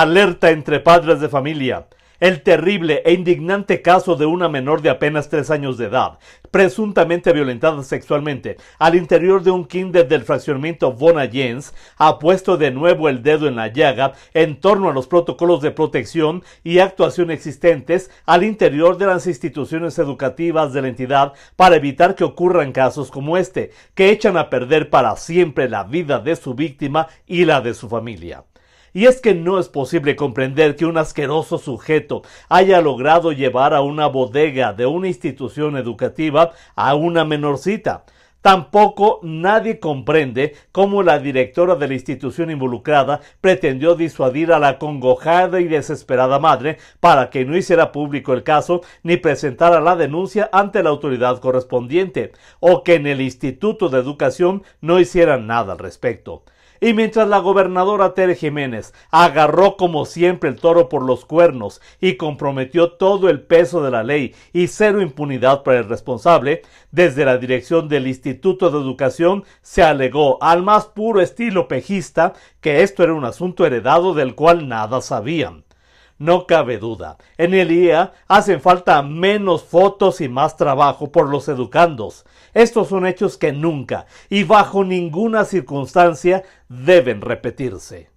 alerta entre padres de familia. El terrible e indignante caso de una menor de apenas tres años de edad, presuntamente violentada sexualmente al interior de un kinder del fraccionamiento Bona Jens, ha puesto de nuevo el dedo en la llaga en torno a los protocolos de protección y actuación existentes al interior de las instituciones educativas de la entidad para evitar que ocurran casos como este, que echan a perder para siempre la vida de su víctima y la de su familia. Y es que no es posible comprender que un asqueroso sujeto haya logrado llevar a una bodega de una institución educativa a una menorcita. Tampoco nadie comprende cómo la directora de la institución involucrada pretendió disuadir a la congojada y desesperada madre para que no hiciera público el caso ni presentara la denuncia ante la autoridad correspondiente, o que en el Instituto de Educación no hicieran nada al respecto. Y mientras la gobernadora Tere Jiménez agarró como siempre el toro por los cuernos y comprometió todo el peso de la ley y cero impunidad para el responsable, desde la dirección del Instituto de Educación se alegó al más puro estilo pejista que esto era un asunto heredado del cual nada sabían no cabe duda. En el IA e hacen falta menos fotos y más trabajo por los educandos. Estos son hechos que nunca y bajo ninguna circunstancia deben repetirse.